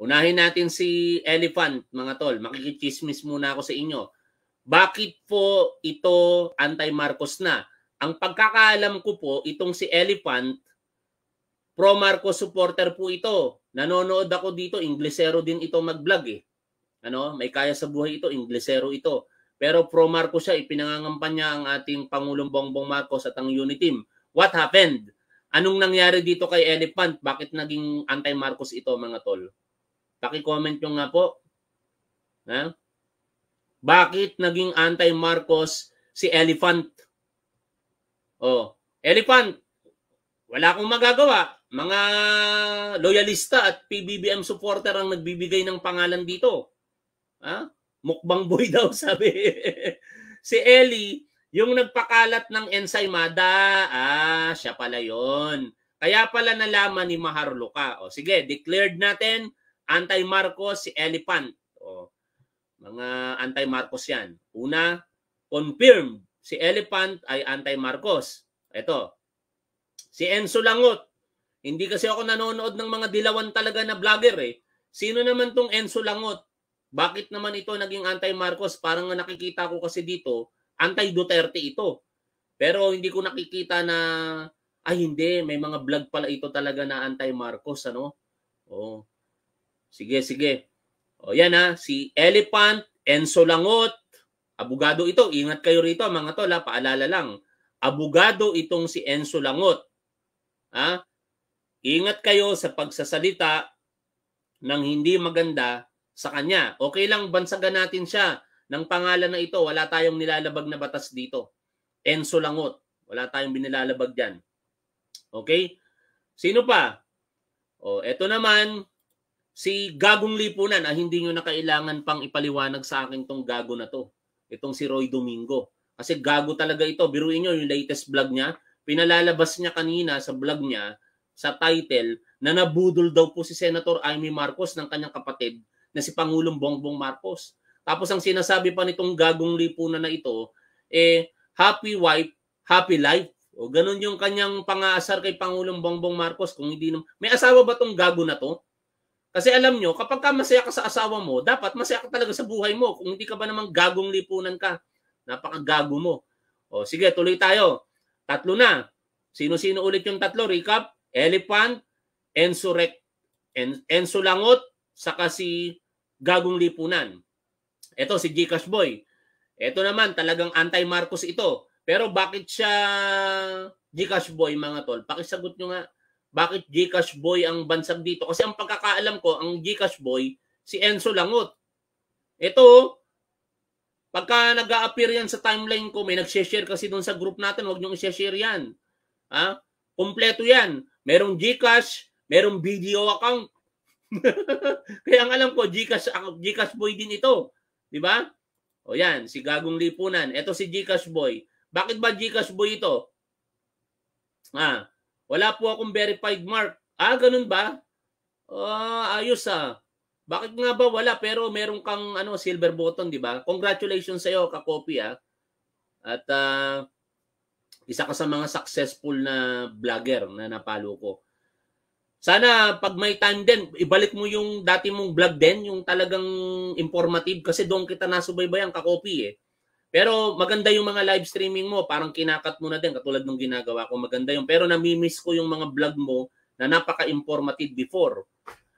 Unahin natin si Elephant, mga tol. Makikichismis muna ako sa inyo. Bakit po ito anti-Marcos na? Ang pagkakaalam ko po, itong si Elephant, pro-Marcos supporter po ito. Nanonood ako dito, Inglesero din ito mag-vlog eh. Ano, may kaya sa buhay ito, Inglesero ito. Pero pro-Marcos siya, ipinangangampan niya ang ating Pangulong Bongbong Marcos at ang Unity team. What happened? Anong nangyari dito kay Elephant? Bakit naging anti-Marcos ito mga tol? Paki-comment nyo nga po. Ha? Bakit naging anti-Marcos si Elephant? Oh, Elephant, wala akong magagawa. Mga loyalista at PBBM supporter ang nagbibigay ng pangalan dito. Ha? Mukbang boy daw sabi. si Ellie, yung nagpakalat ng ensaymada, ah, siya pala yon. Kaya pala nalaman ni Maharloka. O sige, declared natin Anti-Marcos, si Elephant. O, mga anti-Marcos yan. Una, confirmed. Si Elephant ay anti-Marcos. Ito. Si Enzo Langot. Hindi kasi ako nanonood ng mga dilawan talaga na vlogger eh. Sino naman tong Enzo Langot? Bakit naman ito naging anti-Marcos? Parang nakikita ko kasi dito, anti-Duterte ito. Pero hindi ko nakikita na ay hindi, may mga vlog pala ito talaga na anti-Marcos, ano? Oh. Sige, sige. O yan ha, si Elephant, Enzo Langot, abogado ito. Ingat kayo rito mga tol ha, paalala lang. Abogado itong si Enzo Langot. Ha? Ingat kayo sa pagsasalita ng hindi maganda sa kanya. Okay lang, bansagan natin siya ng pangalan na ito. Wala tayong nilalabag na batas dito. Enzo Langot. Wala tayong binilalabag dyan. Okay? Sino pa? O, eto naman, si Gagong Lipunan, ah, hindi nyo na kailangan pang ipaliwanag sa akin tong gago na to. Itong si Roy Domingo. Kasi gago talaga ito. Biruin nyo yung latest vlog niya. Pinalalabas niya kanina sa vlog niya, sa title, na nabudol daw po si Senator Amy Marcos ng kanyang kapatid na si Pangulong Bongbong Marcos. Tapos ang sinasabi pa nitong gagong lipunan na ito, eh, happy wife, happy life. O ganun yung kanyang pangasar kay Pangulong Bongbong Marcos kung hindi naman. May asawa ba tong gago na to? Kasi alam nyo, kapag ka masaya ka sa asawa mo, dapat masaya ka talaga sa buhay mo. Kung hindi ka ba namang gagong lipunan ka, napakagago mo. O sige, tuloy tayo. Tatlo na. Sino-sino ulit yung tatlo? Recap, Elephant, Enso, Rec, en, Enso Langot, saka si Gagong Lipunan. Ito si Gcash Boy. Ito naman, talagang anti-Marcos ito. Pero bakit siya Gcash Boy mga tol? Pakisagot nyo nga bakit Gcash Boy ang bansag dito? Kasi ang pagkakaalam ko, ang Gcash Boy, si Enzo Langot. Ito, pagka nag appear yan sa timeline ko, may nag-share kasi doon sa group natin, huwag niyong i-share yan. Ha? Kompleto yan. Merong Gcash, merong video account. Kaya ang alam ko, Gcash, Gcash Boy din ito. Di ba? O yan, si Gagong Lipunan. Ito si Gcash Boy. Bakit ba Gcash Boy ito? Ah, wala po akong verified mark. Ah, ganun ba? Ah, uh, ayos ah. Bakit nga ba wala pero meron kang ano silver button, 'di ba? Congratulations sa iyo, Kakopi ah. At uh, isa ka sa mga successful na vlogger na napalo ko. Sana pag may time din, ibalik mo yung dati mong vlog din, yung talagang informative kasi doon kita nasubaybayan, Kakopi eh. Pero maganda yung mga live streaming mo, parang kinakat mo na din katulad ng ginagawa ko, maganda yung. Pero nami-miss ko yung mga vlog mo na napaka-informative before.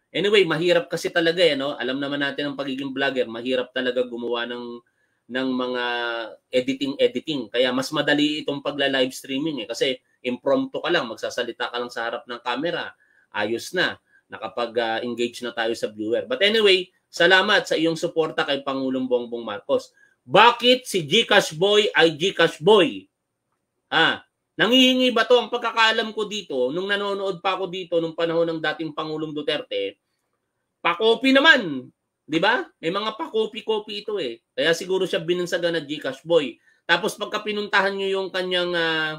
Anyway, mahirap kasi talaga eh, no? Alam naman natin ang pagiging vlogger, mahirap talaga gumawa ng ng mga editing editing. Kaya mas madali itong pagla-live streaming eh kasi impromptu ka lang, magsasalita ka lang sa harap ng camera, ayos na, nakapag-engage na tayo sa viewer. But anyway, salamat sa iyong suporta kay Pangulong Bongbong Marcos. Bakit si Gcash Boy ay Gcash Boy? Ha? nangihingi ba to? Ang pagkakaalam ko dito, nung nanonood pa ako dito nung panahon ng dating Pangulong Duterte, pa naman. 'Di ba? May mga pa copy ito eh. Kaya siguro siya binansagan na Gcash Boy. Tapos pagka pinuntahan niyo yung kanyang uh,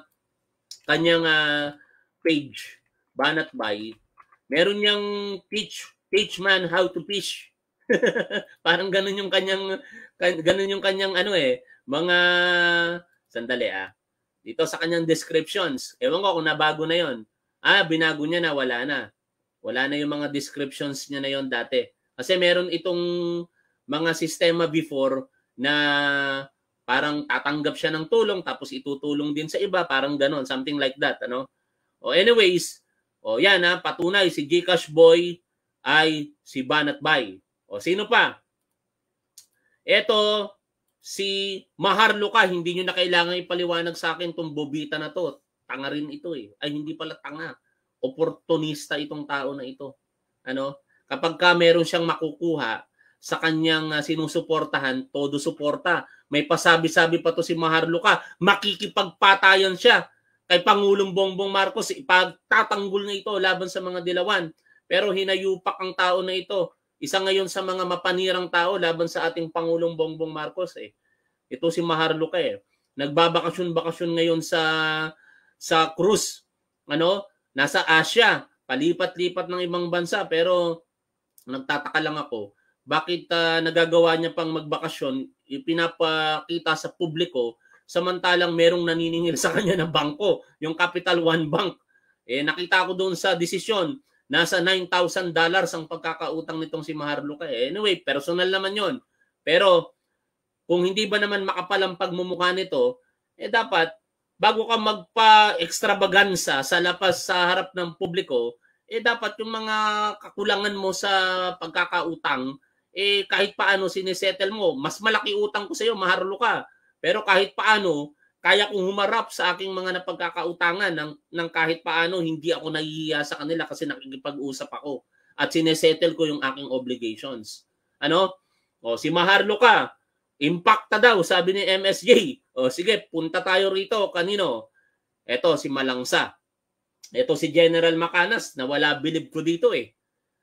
kanyang uh, page, Banat Bay, meron niyang teach teach man how to fish Parang ganun yung kanyang ganun yung kanyang ano eh, mga sandali ah. Dito sa kanyang descriptions. Ewan ko kung nabago na 'yon. Ah, binago niya na wala na. Wala na yung mga descriptions niya na 'yon dati. Kasi meron itong mga sistema before na parang tatanggap siya ng tulong tapos itutulong din sa iba, parang ganon, something like that, ano? O anyways, o yan ha, ah, patunay si Gcash Boy ay si Banat Bay. O sino pa? Ito, si Maharloka, hindi nyo na kailangan ipaliwanag sa akin itong bobita na to. Tanga rin ito eh. Ay, hindi pala tanga. Opportunista itong tao na ito. Ano? Kapag ka meron siyang makukuha sa kanyang uh, sinusuportahan, todo suporta. May pasabi-sabi pa to si Maharloka, makikipagpatayan siya kay Pangulong Bongbong Marcos, ipagtatanggol na ito laban sa mga dilawan. Pero hinayupak ang tao na ito isa ngayon sa mga mapanirang tao laban sa ating Pangulong Bongbong Marcos eh. Ito si Maharlika eh. Nagbabakasyon-bakasyon ngayon sa sa cruise. Ano? Nasa Asia, palipat-lipat ng ibang bansa pero nagtataka lang ako bakit uh, nagagawa niya pang magbakasyon, ipinapakita sa publiko samantalang merong naniningil sa kanya na bangko, yung Capital One Bank. Eh nakita ko doon sa desisyon Nasa $9,000 dollars ang pagkakautang nitong si Maharlika. Eh. Anyway, personal naman yon. Pero kung hindi ba naman makapalang pagmumukha nito, eh dapat bago ka magpa-extravaganza sa lapas sa harap ng publiko, eh dapat yung mga kakulangan mo sa pagkakautang, eh kahit paano sinesettle mo, mas malaki utang ko sa iyo, maharlo ka. Pero kahit paano, kaya kong humarap sa aking mga napagkakautangan ng, ng kahit paano hindi ako nahihiya sa kanila kasi nakikipag-usap ako at sinesettle ko yung aking obligations. Ano? O, si Maharlo ka, impacta daw, sabi ni MSJ. O, sige, punta tayo rito. Kanino? Eto, si Malangsa. Eto si General Macanas, na wala bilib ko dito eh.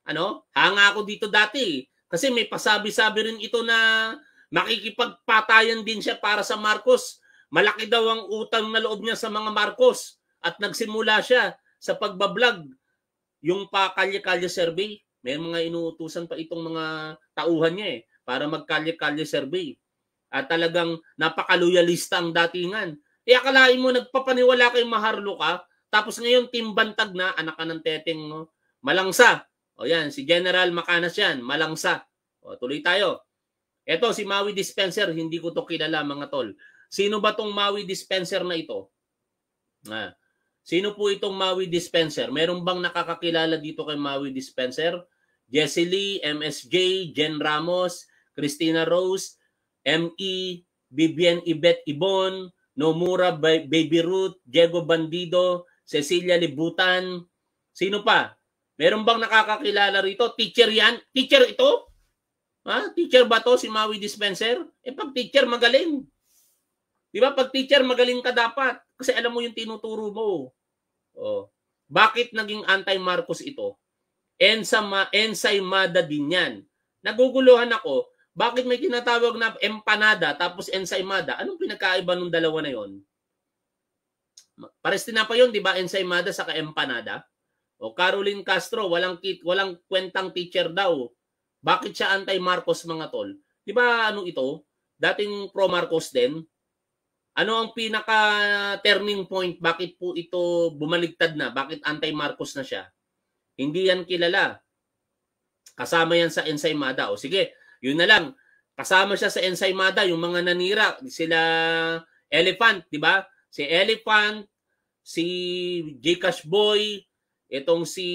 Ano? Hanga ako dito dati Kasi may pasabi-sabi rin ito na makikipagpatayan din siya para sa Marcos Malaki daw ang utang na loob niya sa mga Marcos at nagsimula siya sa pagbablog yung pa kalye-kalye survey. May mga inuutusan pa itong mga tauhan niya eh para magkalye-kalye survey. At talagang napakaloyalista ang datingan. E akalain mo nagpapaniwala kay Maharlo ka tapos ngayon timbantag na anak ka ng teteng no? Malangsa. O yan, si General Macanas yan, malangsa. O, tuloy tayo. Ito, si Maui Dispenser, hindi ko to kilala mga tol. Sino ba tong Maui dispenser na ito? Na. sino po itong Maui dispenser? Meron bang nakakakilala dito kay Maui dispenser? Jessie Lee, MSJ, Jen Ramos, Christina Rose, ME, Vivian Ibet Ibon, Nomura Baby Ruth, Diego Bandido, Cecilia Libutan. Sino pa? Meron bang nakakakilala rito? Teacher yan? Teacher ito? Ha? Teacher ba to si Maui Dispenser? Eh pag teacher magaling. Di ba? Pag teacher, magaling ka dapat. Kasi alam mo yung tinuturo mo. Oh. Bakit naging anti-Marcos ito? Ensama, ensaymada din yan. Naguguluhan ako, bakit may tinatawag na empanada tapos ensaymada? Anong pinakaiba ng dalawa na yon? Pares din pa yon, di ba? Ensaymada sa empanada. O Caroline Castro, walang kit, walang kwentang teacher daw. Bakit siya anti-Marcos mga tol? Di ba ano ito? Dating pro-Marcos din, ano ang pinaka turning point? Bakit po ito bumaligtad na? Bakit anti-Marcos na siya? Hindi yan kilala. Kasama yan sa ensaymada. O sige, yun na lang. Kasama siya sa ensaymada, yung mga nanira, sila Elephant, di ba? Si Elephant, si Jcash Boy, itong si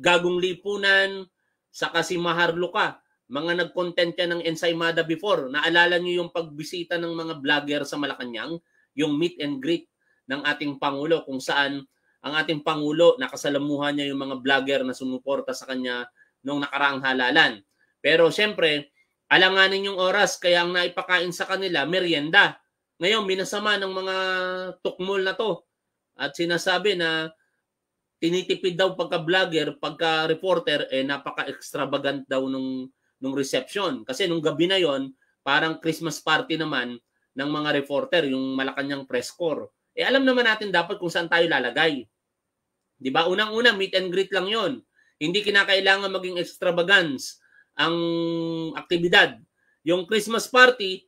Gagong Lipunan, saka si Maharluka mga nag-content yan ng Ensaymada before, naalala niyo yung pagbisita ng mga vlogger sa Malacanang, yung meet and greet ng ating Pangulo kung saan ang ating Pangulo nakasalamuhan niya yung mga vlogger na sumuporta sa kanya noong nakaraang halalan. Pero siyempre, alanganin yung oras kaya ang naipakain sa kanila, merienda. Ngayon, minasama ng mga tukmol na to at sinasabi na tinitipid daw pagka-vlogger, pagka-reporter, eh napaka-extravagant daw nung nung reception. Kasi nung gabi na yon parang Christmas party naman ng mga reporter, yung Malacanang press corps. Eh alam naman natin dapat kung saan tayo lalagay. 'Di ba? Unang-una meet and greet lang 'yon. Hindi kinakailangan maging extravagance ang aktibidad. Yung Christmas party,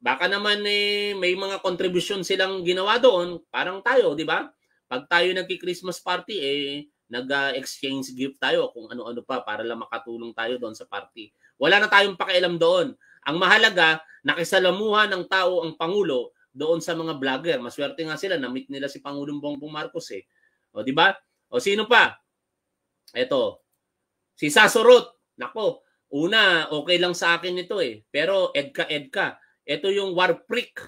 baka naman eh, may mga contribution silang ginawa doon, parang tayo, 'di ba? Pag tayo nagki-Christmas party eh nag-exchange gift tayo kung ano-ano pa para lang makatulong tayo doon sa party. Wala na tayong pakialam doon. Ang mahalaga, nakisalamuha ng tao ang Pangulo doon sa mga vlogger. Maswerte nga sila, na-meet nila si Pangulong Bongbong Marcos eh. O, di ba? O, sino pa? Ito, si Sasorot. Nako, una, okay lang sa akin ito eh. Pero, edka, edka. Ito yung war freak.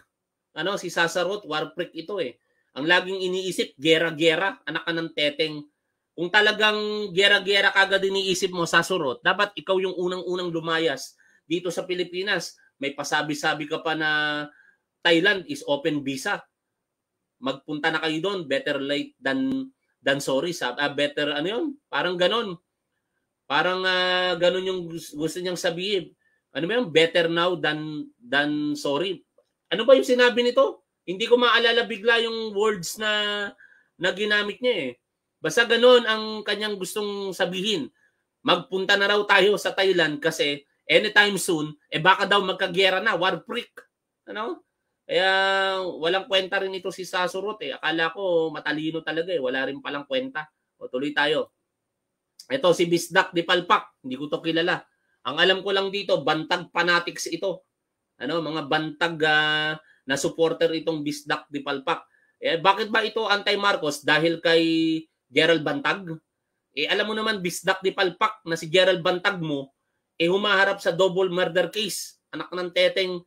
Ano, si Sasorot, war freak ito eh. Ang laging iniisip, gera-gera, anak ka ng teteng kung talagang gera-gera kagad iniisip mo sa surot, dapat ikaw yung unang-unang lumayas dito sa Pilipinas. May pasabi-sabi ka pa na Thailand is open visa. Magpunta na kayo doon, better late than than sorry, sab uh, ah, better ano 'yun? Parang ganon. Parang uh, ganon yung gusto niyang sabihin. Ano ba yun? Better now than than sorry. Ano ba yung sinabi nito? Hindi ko maalala bigla yung words na na ginamit niya eh. Basta ganun ang kanyang gustong sabihin. Magpunta na raw tayo sa Thailand kasi anytime soon, eh baka daw magkagyera na, war freak. Ano? Kaya walang kwenta rin ito si Sasurot eh. Akala ko matalino talaga eh. Wala rin palang kwenta. O tuloy tayo. Ito si Bisdak di Palpak. Hindi ko to kilala. Ang alam ko lang dito, bantag fanatics ito. Ano, mga bantag uh, na supporter itong Bisdak di Palpak. Eh, bakit ba ito anti-Marcos? Dahil kay Gerald Bantag. Eh alam mo naman, bisdak ni Palpak na si Gerald Bantag mo, eh humaharap sa double murder case. Anak ng teteng.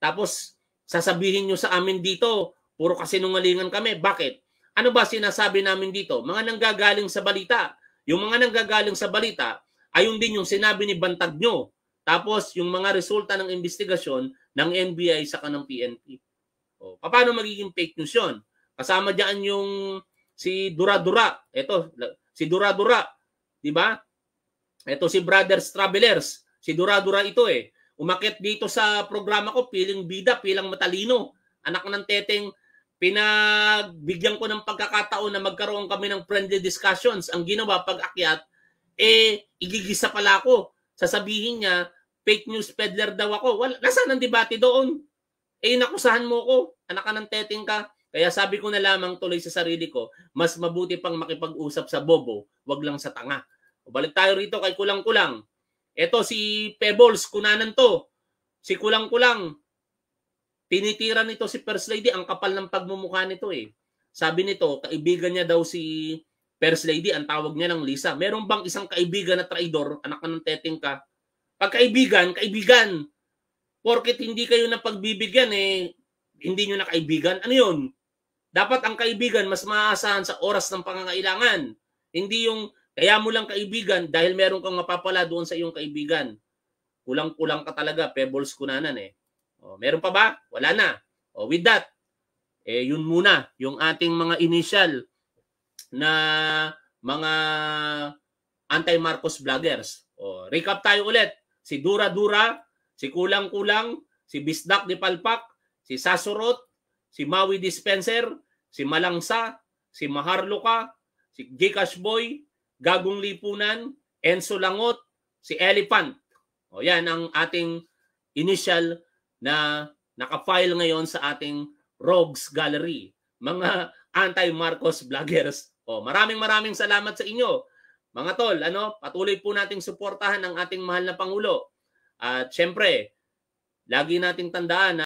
Tapos, sasabihin niyo sa amin dito, puro kasi kasinungalingan kami. Bakit? Ano ba sinasabi namin dito? Mga nanggagaling sa balita. Yung mga nanggagaling sa balita, ay ayun din yung sinabi ni Bantag nyo. Tapos, yung mga resulta ng investigasyon ng NBI sa kanang PNP. O, oh, paano magiging fake news yun? Kasama dyan yung si Duradura. Ito, si Duradura. Di ba? Ito si Brothers Travelers. Si Duradura ito eh. Umakit dito sa programa ko, piling bida, pilang matalino. Anak ng teteng, pinagbigyan ko ng pagkakataon na magkaroon kami ng friendly discussions. Ang ginawa pag akyat, eh, igigisa pala ako. Sasabihin niya, fake news peddler daw ako. Wala, nasa nasaan debate doon? Eh, nakusahan mo ko. Anak ka ng teteng ka. Kaya sabi ko na lamang tuloy sa sarili ko, mas mabuti pang makipag-usap sa bobo, wag lang sa tanga. O balik tayo rito kay Kulang-Kulang. Ito si Pebbles, kunanan to. Si Kulang-Kulang, tinitira nito si First Lady, ang kapal ng pagmumukha nito eh. Sabi nito, kaibigan niya daw si First Lady, ang tawag niya ng Lisa. Meron bang isang kaibigan na traidor, anak ka ng teteng ka? Pagkaibigan, kaibigan. Porkit hindi kayo na pagbibigyan eh, hindi nyo na kaibigan. Ano yun? Dapat ang kaibigan mas maaasahan sa oras ng pangangailangan. Hindi yung kaya mo lang kaibigan dahil meron kang mapapala doon sa iyong kaibigan. Kulang-kulang ka talaga, pebbles kunanan eh. O, oh, meron pa ba? Wala na. O, oh, with that, eh, yun muna yung ating mga initial na mga anti-Marcos vloggers. O, oh, recap tayo ulit. Si Dura Dura, si Kulang Kulang, si Bisdak ni Palpak, si Sasurot, si Maui Dispenser, si Malangsa, si Maharloka, si Gcash Boy, Gagong Lipunan, Enzo Langot, si Elephant. O yan ang ating initial na nakafile ngayon sa ating Rogues Gallery. Mga anti-Marcos vloggers. O maraming maraming salamat sa inyo. Mga tol, ano, patuloy po nating suportahan ang ating mahal na Pangulo. At syempre, lagi nating tandaan na